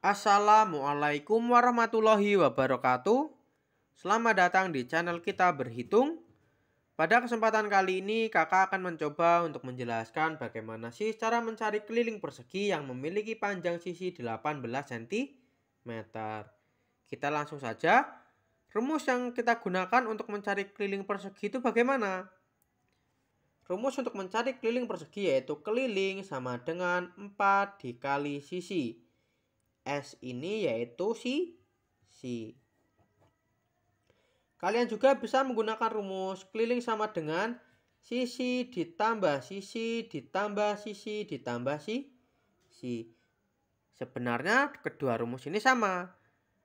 Assalamualaikum warahmatullahi wabarakatuh. Selamat datang di channel kita berhitung. Pada kesempatan kali ini, kakak akan mencoba untuk menjelaskan bagaimana sih cara mencari keliling persegi yang memiliki panjang sisi 18 cm. Kita langsung saja. Rumus yang kita gunakan untuk mencari keliling persegi itu bagaimana? Rumus untuk mencari keliling persegi yaitu keliling sama dengan 4 dikali sisi S ini yaitu si si. Kalian juga bisa menggunakan rumus keliling sama dengan sisi ditambah sisi ditambah sisi ditambah si si. Sebenarnya kedua rumus ini sama.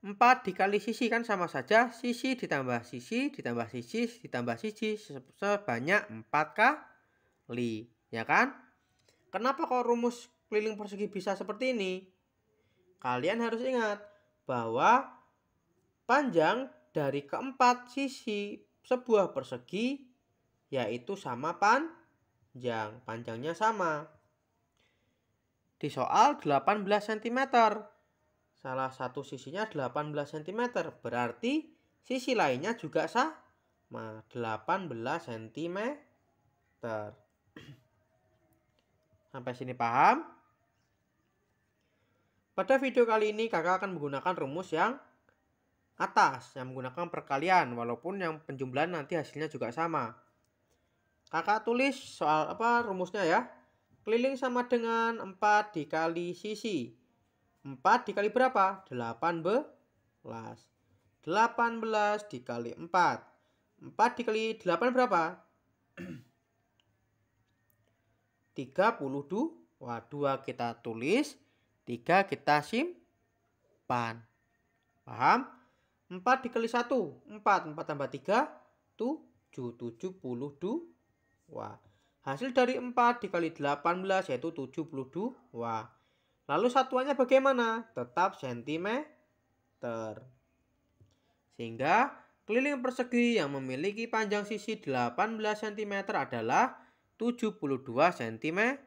4 dikali sisi kan sama saja sisi ditambah sisi ditambah sisi ditambah sisi sebanyak 4 kali ya kan? Kenapa kok rumus keliling persegi bisa seperti ini? Kalian harus ingat bahwa panjang dari keempat sisi sebuah persegi yaitu sama panjang. Panjangnya sama. Di soal 18 cm. Salah satu sisinya 18 cm. Berarti sisi lainnya juga sama. 18 cm. Sampai sini paham? Pada video kali ini kakak akan menggunakan rumus yang atas yang menggunakan perkalian walaupun yang penjumlahan nanti hasilnya juga sama. Kakak tulis soal apa rumusnya ya. Keliling sama dengan 4 dikali sisi. 4 dikali berapa? 18. 18 dikali 4. 4 dikali 8 berapa? 32. Waduh, kita tulis 3 kita simpan. Paham? 4 dikali 1, 4. 4 tambah 3, 7. 72. Hasil dari 4 dikali 18 yaitu 72. Lalu satuannya bagaimana? Tetap sentimeter. Sehingga keliling persegi yang memiliki panjang sisi 18 cm adalah 72 cm.